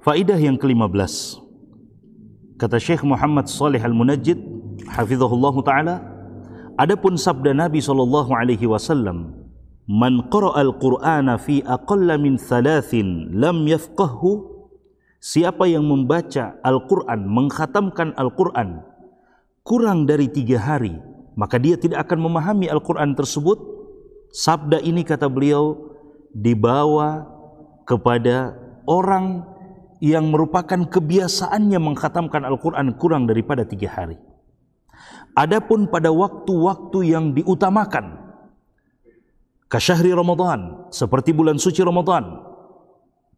Faidah yang ke-15. Kata Syekh Muhammad Saleh Al-Munajjid, hafizahullah taala, adapun sabda Nabi sallallahu alaihi wasallam, "Man qara'a al-Qur'ana fi aqalla min thalathin lam yafqahu." Siapa yang membaca Al-Qur'an, mengkhatamkan Al-Qur'an kurang dari tiga hari, maka dia tidak akan memahami Al-Qur'an tersebut. Sabda ini kata beliau dibawa kepada orang yang merupakan kebiasaannya mengkhatamkan Al-Quran kurang daripada tiga hari. Adapun pada waktu-waktu yang diutamakan, kasyahri Ramadan, seperti bulan suci Ramadan,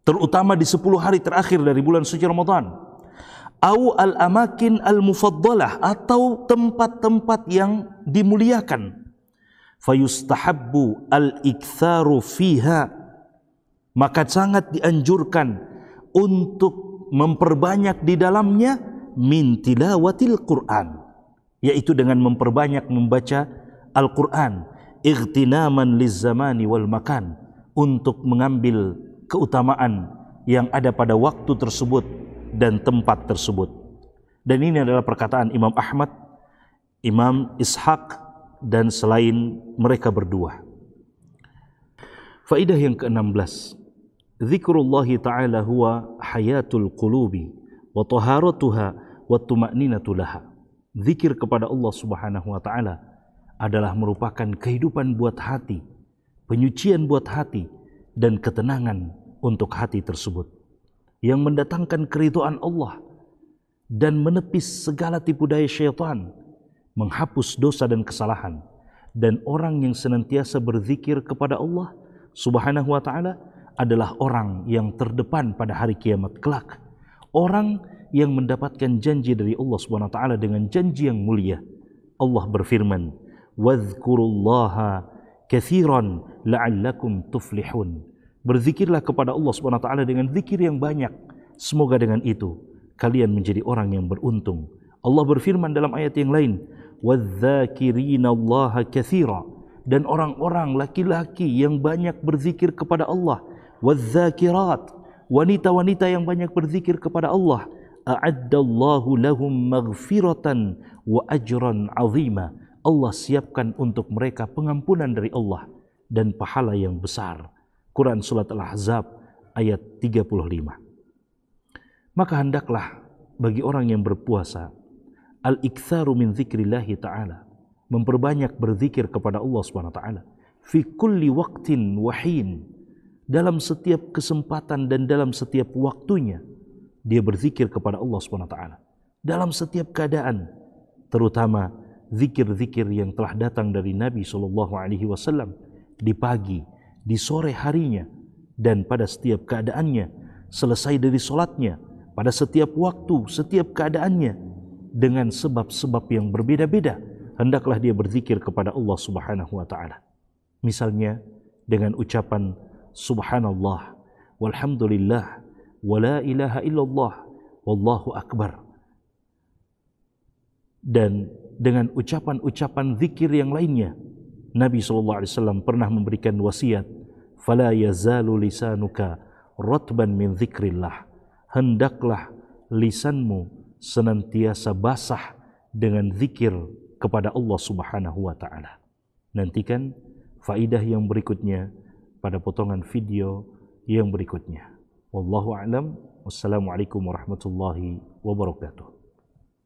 terutama di 10 hari terakhir dari bulan suci Ramadan, au al-amakin al-mufaddalah atau tempat-tempat yang dimuliakan, fayustahabbu al-iktharu fiha, maka sangat dianjurkan untuk memperbanyak di dalamnya min tilawatil Quran yaitu dengan memperbanyak membaca Al-Quran ightinaman lizamani wal makan untuk mengambil keutamaan yang ada pada waktu tersebut dan tempat tersebut dan ini adalah perkataan Imam Ahmad Imam Ishaq dan selain mereka berdua Faidah yang ke-16 dzikrullahi ta'ala huwa hayatul qulubi wa taharatuha wa tumaninatu Zikir kepada Allah Subhanahu wa taala adalah merupakan kehidupan buat hati, penyucian buat hati dan ketenangan untuk hati tersebut yang mendatangkan keriduan Allah dan menepis segala tipu daya syaitan, menghapus dosa dan kesalahan dan orang yang senantiasa berzikir kepada Allah Subhanahu wa taala adalah orang yang terdepan pada hari kiamat kelak. Orang yang mendapatkan janji dari Allah Subhanahu wa taala dengan janji yang mulia. Allah berfirman, "Wadhkurullaha katsiran la'allakum tuflihun." Berzikirlah kepada Allah Subhanahu wa taala dengan zikir yang banyak. Semoga dengan itu kalian menjadi orang yang beruntung. Allah berfirman dalam ayat yang lain, wadh Allah katsiran." dan orang-orang laki-laki yang banyak berzikir kepada Allah wadzakirat wanita-wanita yang banyak berzikir kepada Allah a'addallahu lahum maghfiratan wa ajran azima Allah siapkan untuk mereka pengampunan dari Allah dan pahala yang besar Quran surat Al-Ahzab ayat 35 maka hendaklah bagi orang yang berpuasa al-iktsaru min dzikrillah taala memperbanyak berzikir kepada Allah Subhanahu wa taala fi kulli waqtin wahin dalam setiap kesempatan dan dalam setiap waktunya dia berzikir kepada Allah Subhanahu wa taala dalam setiap keadaan terutama zikir-zikir yang telah datang dari Nabi Shallallahu alaihi wasallam di pagi, di sore harinya dan pada setiap keadaannya selesai dari solatnya pada setiap waktu, setiap keadaannya dengan sebab-sebab yang berbeda-beda hendaklah dia berzikir kepada Allah Subhanahu wa taala. Misalnya dengan ucapan subhanallah walhamdulillah wa la ilaha illallah wallahu akbar dan dengan ucapan-ucapan zikir yang lainnya Nabi sallallahu alaihi wasallam pernah memberikan wasiat fala yazalu lisanuka ratban min dzikrillah hendaklah lisanmu senantiasa basah dengan zikir kepada Allah Subhanahu wa taala nantikan faidah yang berikutnya pada potongan video yang berikutnya. Wallahu a'lam. Wassalamualaikum warahmatullahi wabarakatuh.